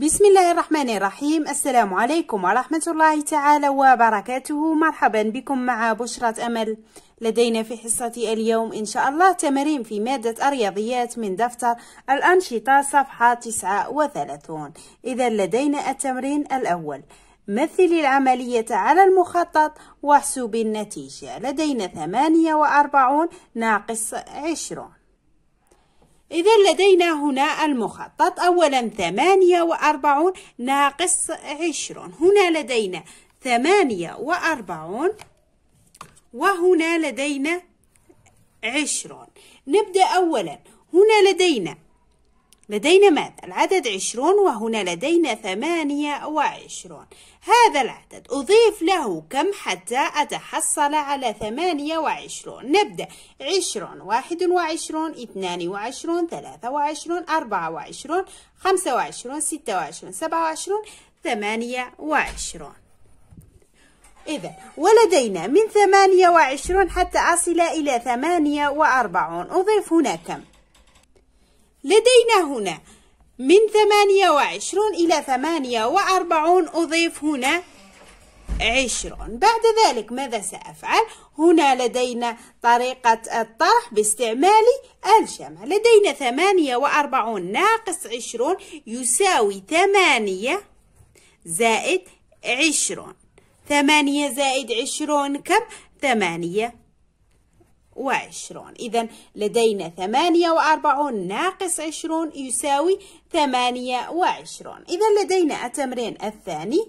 بسم الله الرحمن الرحيم السلام عليكم ورحمة الله تعالى وبركاته مرحبا بكم مع بشرة أمل لدينا في حصة اليوم إن شاء الله تمارين في مادة الرياضيات من دفتر الأنشطة صفحة 39 إذا لدينا التمرين الأول مثلي العملية على المخطط واحسبي النتيجة لدينا 48 ناقص 20 إذا لدينا هنا المخطط أولا ثمانية وأربعون ناقص عشرون هنا لدينا ثمانية وأربعون وهنا لدينا عشرون نبدأ أولا هنا لدينا لدينا ماذا؟ العدد عشرون وهنا لدينا ثمانية وعشرون هذا العدد أضيف له كم حتى أتحصل على ثمانية وعشرون نبدأ عشرون واحد وعشرون اثنان وعشرون ثلاثة وعشرون أربعة وعشرون خمسة وعشرون ستة وعشرون سبعة وعشرون ثمانية وعشرون إذا ولدينا من ثمانية وعشرون حتى أصل إلى ثمانية وأربعون أضيف هنا كم؟ لدينا هنا من ثمانية وعشرون إلى ثمانية وأربعون أضيف هنا عشرون بعد ذلك ماذا سأفعل؟ هنا لدينا طريقة الطرح باستعمال الجمع لدينا ثمانية وأربعون ناقص عشرون يساوي ثمانية زائد عشرون ثمانية زائد عشرون كم؟ ثمانية وعشرون إذا لدينا ثمانية وأربعون ناقص عشرون يساوي ثمانية وعشرون إذا لدينا التمرين الثاني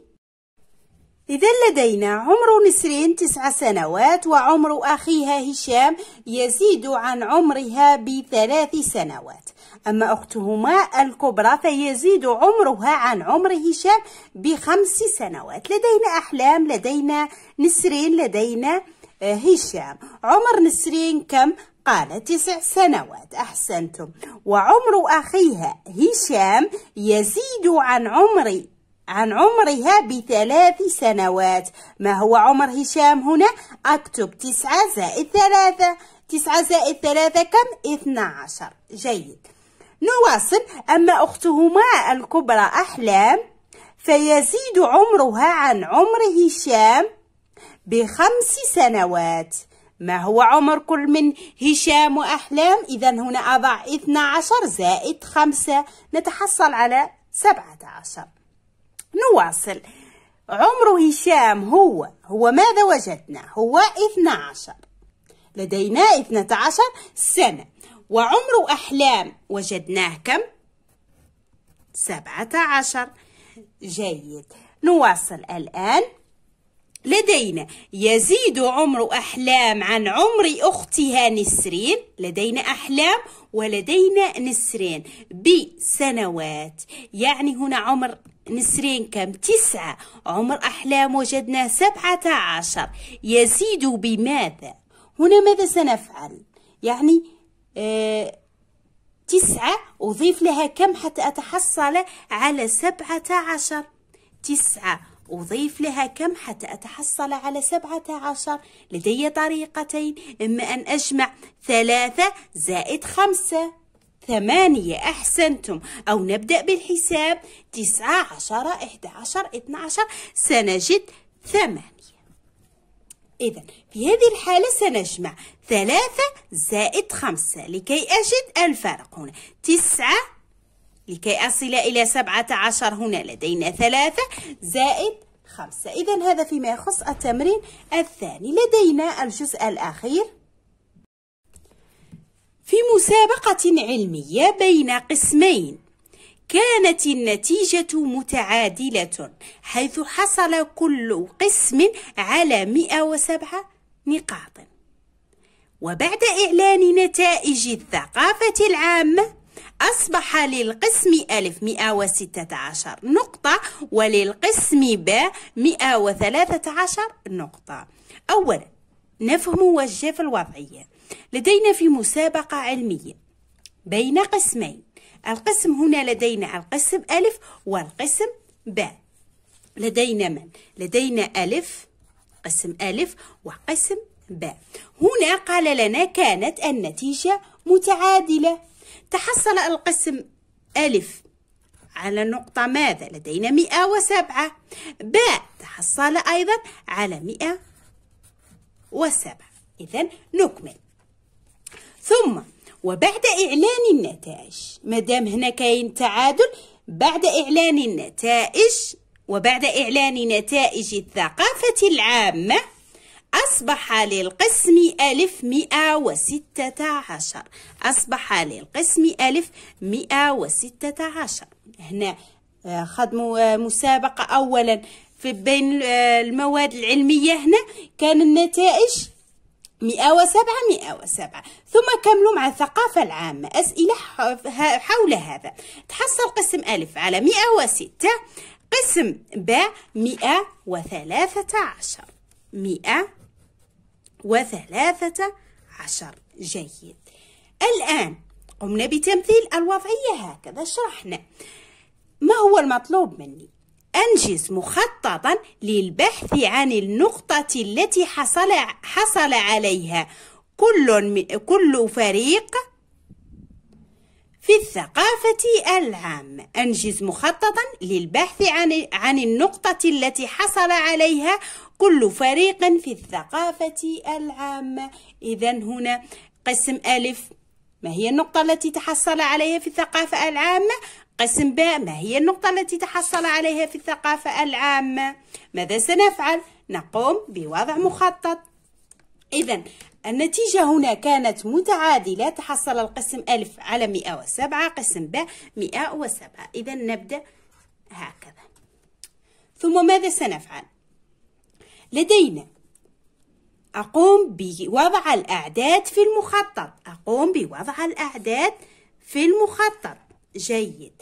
إذا لدينا عمر نسرين تسع سنوات وعمر أخيها هشام يزيد عن عمرها بثلاث سنوات أما أختهما الكبرى فيزيد عمرها عن عمر هشام بخمس سنوات لدينا أحلام لدينا نسرين لدينا آه، هشام عمر نسرين كم؟ قال تسع سنوات أحسنتم وعمر أخيها هشام يزيد عن عمري عن عمرها بثلاث سنوات ما هو عمر هشام هنا؟ أكتب تسعة زائد ثلاثة تسعة زائد ثلاثة كم؟ اثنى عشر جيد نواصل أما أختهما الكبرى أحلام فيزيد عمرها عن عمر هشام بخمس سنوات ما هو عمر كل من هشام وأحلام؟ إذا هنا أضع 12 زائد 5 نتحصل على 17 نواصل عمر هشام هو هو ماذا وجدنا؟ هو 12 لدينا 12 سنة وعمر أحلام وجدناه كم؟ 17 جيد نواصل الآن لدينا يزيد عمر أحلام عن عمر أختها نسرين لدينا أحلام ولدينا نسرين بسنوات يعني هنا عمر نسرين كم تسعة عمر أحلام وجدنا سبعة عشر يزيد بماذا هنا ماذا سنفعل يعني آه تسعة أضيف لها كم حتى أتحصل على سبعة عشر تسعة أضيف لها كم حتى أتحصل على سبعة عشر لدي طريقتين إما أن أجمع ثلاثة زائد خمسة ثمانية أحسنتم أو نبدأ بالحساب تسعة عشرة إحدى عشر اثنى عشر سنجد ثمانية إذا في هذه الحالة سنجمع ثلاثة زائد خمسة لكي أجد الفارق هنا تسعة لكي أصل إلى سبعة عشر هنا لدينا ثلاثة زائد خمسة إذا هذا فيما يخص التمرين الثاني لدينا الجزء الأخير في مسابقة علمية بين قسمين كانت النتيجة متعادلة حيث حصل كل قسم على 107 نقاط وبعد إعلان نتائج الثقافة العامة أصبح للقسم ألف 116 نقطة وللقسم ب 113 نقطة أولا نفهم وجف الوضعية لدينا في مسابقة علمية بين قسمين القسم هنا لدينا القسم ألف والقسم ب لدينا من؟ لدينا ألف قسم ألف وقسم ب هنا قال لنا كانت النتيجة متعادلة تحصل القسم ألف على نقطة ماذا؟ لدينا مئة وسبعة باء تحصل أيضا على مئة وسبعة إذا نكمل ثم وبعد إعلان النتائج مدام هنا كاين تعادل بعد إعلان النتائج وبعد إعلان نتائج الثقافة العامة أصبح للقسم ألف مئة وستة عشر أصبح للقسم ألف مئة وستة عشر هنا آه، خدموا آه، مسابقة أولا في بين آه، المواد العلمية هنا كان النتائج مئة وسبعة مئة وسبعة ثم كملوا مع الثقافة العامة أسئلة حول هذا تحصل قسم ألف على مئة وستة قسم ب مئة وثلاثة عشر مئة وثلاثة عشر جيد الآن قمنا بتمثيل الوضعية هكذا شرحنا ما هو المطلوب مني؟ أنجز مخططا للبحث عن النقطة التي حصل, حصل عليها كل, كل فريق في الثقافة العامة أنجز مخططا للبحث عن, عن النقطة التي حصل عليها كل فريق في الثقافة العامة إذا هنا قسم ألف ما هي النقطة التي تحصل عليها في الثقافة العامة؟ قسم ب ما هي النقطة التي تحصل عليها في الثقافة العامة؟ ماذا سنفعل؟ نقوم بوضع مخطط إذا النتيجة هنا كانت متعادلة تحصل القسم ألف على 107 قسم ب 107 إذا نبدأ هكذا ثم ماذا سنفعل لدينا أقوم بوضع الأعداد في المخطط أقوم بوضع الأعداد في المخطط جيد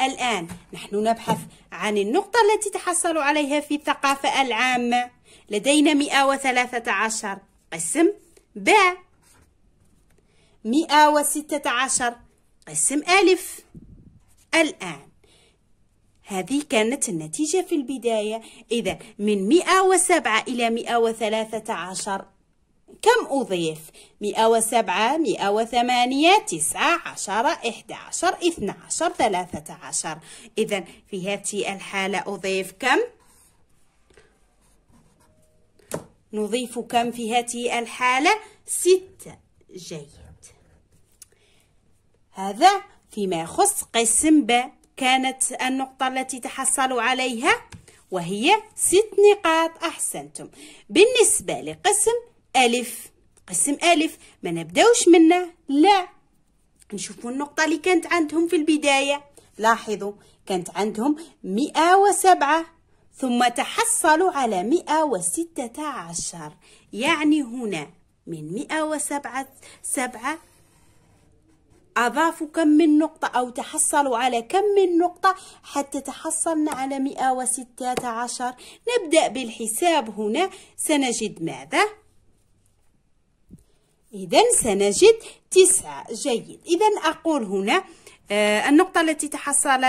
الآن نحن نبحث عن النقطة التي تحصلوا عليها في الثقافة العامة لدينا 113 قسم باء 116 قسم ألف الآن هذه كانت النتيجة في البداية إذا من 107 إلى 113 كم أضيف؟ 107 108 عشر إثنى 11 12 13 إذا في هذه الحالة أضيف كم؟ نضيف كم في هذه الحالة؟ 6 جيد هذا فيما يخص قسم ب كانت النقطة التي تحصلوا عليها وهي ست نقاط أحسنتم بالنسبة لقسم ألف قسم ألف ما نبداوش منه لا نشوفوا النقطة اللي كانت عندهم في البداية لاحظوا كانت عندهم مئة وسبعة ثم تحصلوا على مئة وستة عشر يعني هنا من مئة وسبعة سبعة أضافوا كم من نقطة أو تحصلوا على كم من نقطة حتى تحصلنا على مئة وستة عشر نبدأ بالحساب هنا سنجد ماذا؟ إذا سنجد تسعة جيد إذا أقول هنا آه النقطة التي تحصل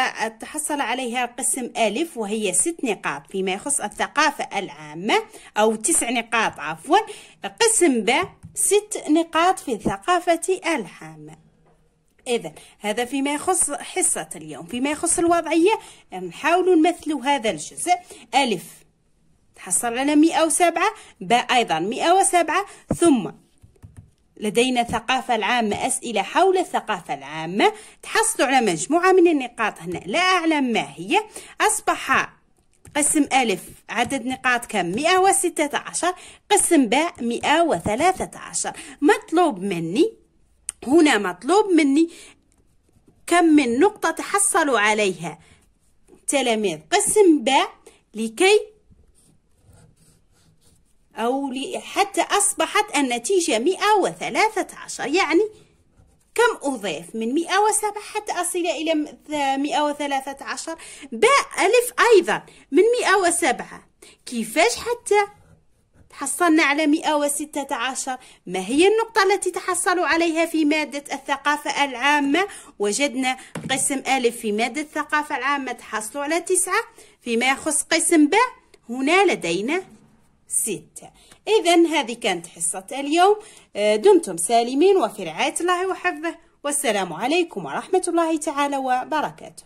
تحصل عليها قسم ألف وهي ست نقاط فيما يخص الثقافة العامة أو تسع نقاط عفوا قسم ب ست نقاط في الثقافة العامة إذا هذا فيما يخص حصة اليوم فيما يخص الوضعية نحاول نمثل هذا الجزء ألف تحصل على مئة وسبعة باء أيضا مئة وسبعة ثم لدينا ثقافة العامة أسئلة حول الثقافة العامة تحصلوا على مجموعة من النقاط هنا لا أعلم ما هي أصبح قسم ألف عدد نقاط كم 116 قسم باء 113 مطلوب مني هنا مطلوب مني كم من نقطة تحصلوا عليها تلاميذ قسم باء لكي أو حتى أصبحت النتيجة 113 يعني كم أضيف من 107 حتى أصل إلى 113 باء ألف أيضا من 107 كيفاش حتى تحصلنا على 116 ما هي النقطة التي تحصلوا عليها في مادة الثقافة العامة وجدنا قسم ألف في مادة الثقافة العامة تحصلوا على 9 فيما يخص قسم باء هنا لدينا ستة إذا هذه كانت حصة اليوم آه، دمتم سالمين وفي رعاية الله وحفظه والسلام عليكم ورحمة الله تعالى وبركاته